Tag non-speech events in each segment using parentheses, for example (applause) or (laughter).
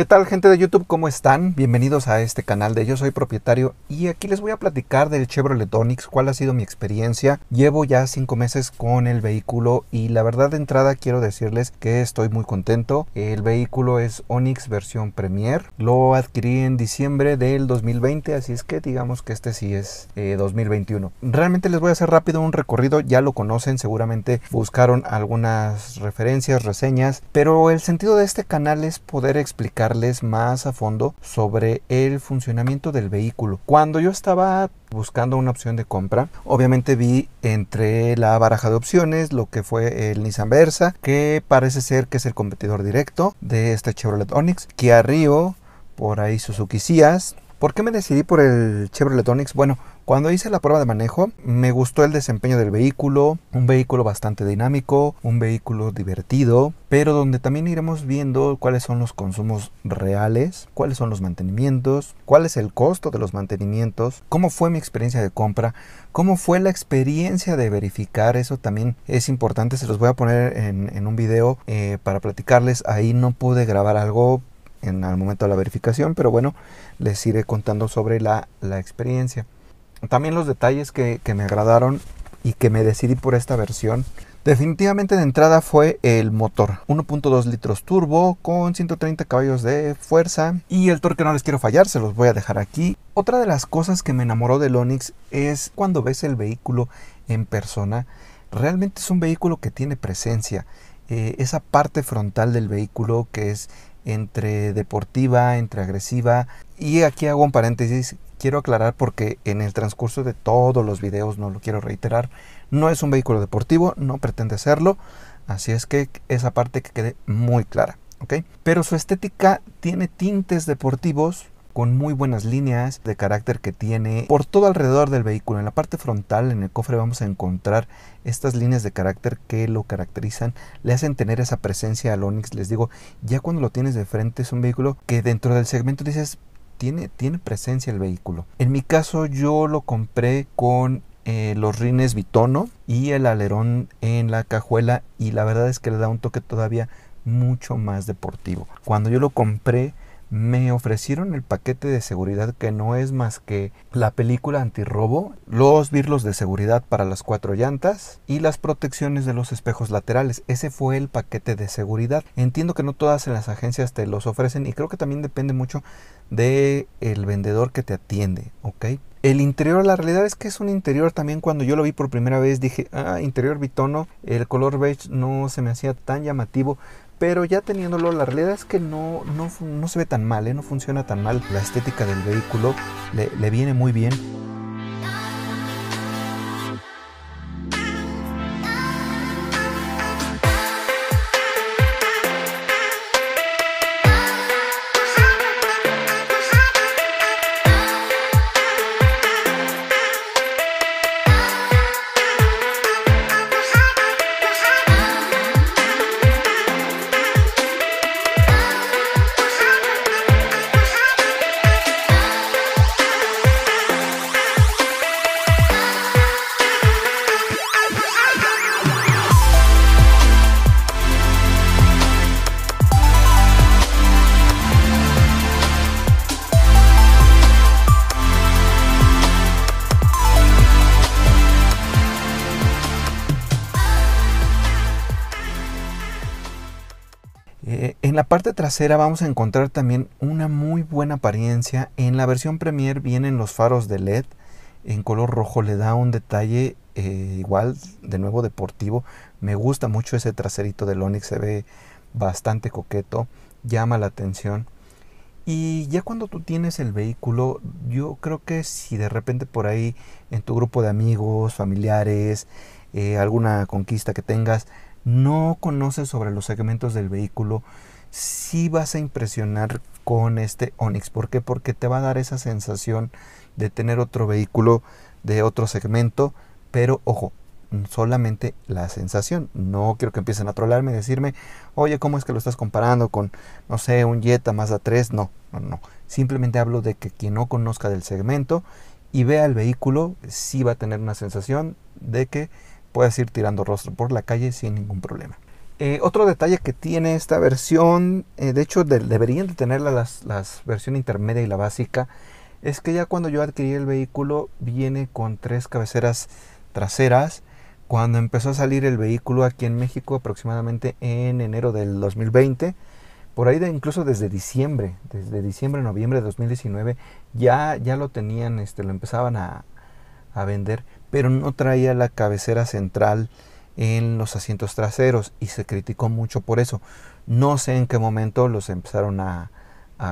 ¿Qué tal gente de YouTube? ¿Cómo están? Bienvenidos a este canal de Yo Soy Propietario y aquí les voy a platicar del Chevrolet Onix, cuál ha sido mi experiencia. Llevo ya cinco meses con el vehículo y la verdad de entrada quiero decirles que estoy muy contento. El vehículo es Onix versión Premier, lo adquirí en diciembre del 2020, así es que digamos que este sí es 2021. Eh, Realmente les voy a hacer rápido un recorrido, ya lo conocen, seguramente buscaron algunas referencias, reseñas, pero el sentido de este canal es poder explicar más a fondo sobre el funcionamiento del vehículo. Cuando yo estaba buscando una opción de compra, obviamente vi entre la baraja de opciones lo que fue el Nissan Versa, que parece ser que es el competidor directo de este Chevrolet Onix, que arriba por ahí Suzuki Sias, ¿Por qué me decidí por el Chevrolet Onix? Bueno, cuando hice la prueba de manejo me gustó el desempeño del vehículo, un vehículo bastante dinámico, un vehículo divertido, pero donde también iremos viendo cuáles son los consumos reales, cuáles son los mantenimientos, cuál es el costo de los mantenimientos, cómo fue mi experiencia de compra, cómo fue la experiencia de verificar, eso también es importante, se los voy a poner en, un video eh, para platicarles, ahí no pude grabar algo en el momento de la verificación, pero bueno, les iré contando sobre la, experiencia. También los detalles que, me agradaron y que me decidí por esta versión. Definitivamente de entrada fue el motor. 1.2 litros turbo con 130 caballos de fuerza. Y el torque no les quiero fallar, se los voy a dejar aquí. Otra de las cosas que me enamoró del Onix es cuando ves el vehículo en persona. Realmente es un vehículo que tiene presencia. Eh, esa parte frontal del vehículo que es entre deportiva, entre agresiva. Y aquí hago un paréntesis, quiero aclarar porque en el transcurso de todos los videos, no lo quiero reiterar, no es un vehículo deportivo, no pretende serlo, así es que esa parte que quede muy clara, ¿ok? Pero su estética tiene tintes deportivos, con muy buenas líneas de carácter que tiene por todo alrededor del vehículo. En la parte frontal, en el cofre, vamos a encontrar estas líneas de carácter que lo caracterizan, le hacen tener esa presencia al Onix. Les digo, ya cuando lo tienes de frente es un vehículo que dentro del segmento dices, tiene, tiene presencia el vehículo. En mi caso yo lo compré con eh, los rines bitono y el alerón en la cajuela y la verdad es que le da un toque todavía mucho más deportivo. Cuando yo lo compré me ofrecieron el paquete de seguridad que no es más que la película antirrobo, los birlos de seguridad para las cuatro llantas y las protecciones de los espejos laterales. Ese fue el paquete de seguridad. Entiendo que no todas en las agencias te los ofrecen y creo que también depende mucho de el vendedor que te atiende, ¿ok? El interior, la realidad es que es un interior también cuando yo lo vi por primera vez dije, ah, interior bitono, el color beige no se me hacía tan llamativo, pero ya teniéndolo, la realidad es que no, no, no se ve tan mal, ¿eh? no funciona tan mal. La estética del vehículo le, le viene muy bien. En la parte trasera vamos a encontrar también una muy buena apariencia. En la versión Premier vienen los faros de LED en color rojo, le da un detalle eh, igual, de nuevo deportivo. Me gusta mucho ese traserito del Onix, se ve bastante coqueto, llama la atención. Y ya cuando tú tienes el vehículo, yo creo que si de repente por ahí en tu grupo de amigos, familiares, eh, alguna conquista que tengas, no conoces sobre los segmentos del vehículo, sí vas a impresionar con este Onix. ¿Por qué? Porque te va a dar esa sensación de tener otro vehículo de otro segmento, pero ojo, solamente la sensación. No quiero que empiecen a trollarme, y decirme, oye, ¿cómo es que lo estás comparando con, no sé, un Jetta Mazda 3? No, no, no. Simplemente hablo de que quien no conozca del segmento y vea el vehículo, sí va a tener una sensación de que puedes ir tirando rostro por la calle sin ningún problema. Eh, otro detalle que tiene esta versión, eh, de hecho deberían de tenerla las, versión intermedia y la básica, es que ya cuando yo adquirí el vehículo viene con tres cabeceras traseras. Cuando empezó a salir el vehículo aquí en México aproximadamente en enero del 2020, por ahí incluso desde diciembre, desde diciembre, noviembre de 2019, ya, ya lo tenían, este, lo empezaban a, a vender, pero no traía la cabecera central en los asientos traseros y se criticó mucho por eso. No sé en qué momento los empezaron a,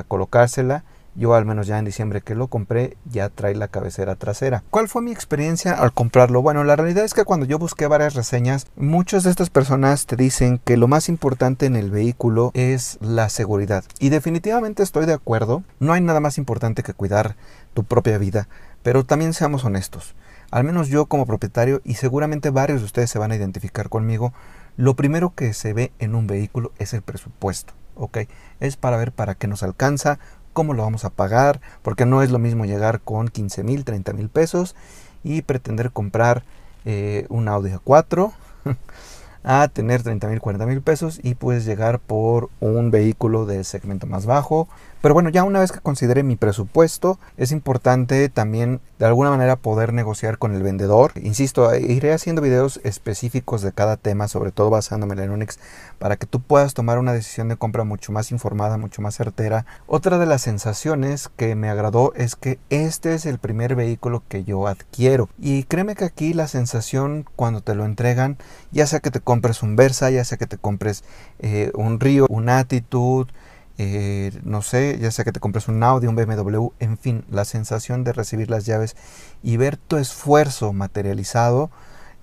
colocársela. Yo al menos ya en diciembre que lo compré ya trae la cabecera trasera. ¿Cuál fue mi experiencia al comprarlo? Bueno, la realidad es que cuando yo busqué varias reseñas, muchas de estas personas te dicen que lo más importante en el vehículo es la seguridad. Y definitivamente estoy de acuerdo, no hay nada más importante que cuidar tu propia vida, pero también seamos honestos al menos yo como propietario, y seguramente varios de ustedes se van a identificar conmigo, lo primero que se ve en un vehículo es el presupuesto, ¿ok? Es para ver para qué nos alcanza, cómo lo vamos a pagar, porque no es lo mismo llegar con 15 mil, 30 mil pesos y pretender comprar eh, un Audi A4 (laughs) a tener 30 mil, 40 mil pesos y puedes llegar por un vehículo de segmento más bajo. Pero bueno, ya una vez que considere mi presupuesto, es importante también de alguna manera poder negociar con el vendedor. Insisto, iré haciendo videos específicos de cada tema, sobre todo basándome en Unix, para que tú puedas tomar una decisión de compra mucho más informada, mucho más certera. Otra de las sensaciones que me agradó es que este es el primer vehículo que yo adquiero. Y créeme que aquí la sensación cuando te lo entregan, ya sea que te compres un Versa, ya sea que te compres eh, un Río, una Attitude, eh, no sé, ya sea que te compres un Audi, un BMW, en fin, la sensación de recibir las llaves y ver tu esfuerzo materializado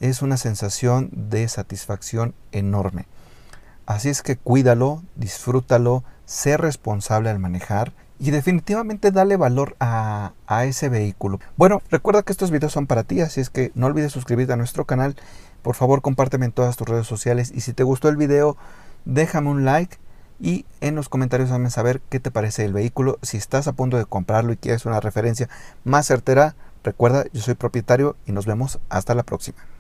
es una sensación de satisfacción enorme. Así es que cuídalo, disfrútalo, sé responsable al manejar y definitivamente dale valor a, ese vehículo. Bueno, recuerda que estos videos son para ti, así es que no olvides suscribirte a nuestro canal. Por favor, compárteme en todas tus redes sociales y si te gustó el video, déjame un like y en los comentarios dame saber qué te parece el vehículo. Si estás a punto de comprarlo y quieres una referencia más certera, recuerda, yo soy propietario y nos vemos hasta la próxima.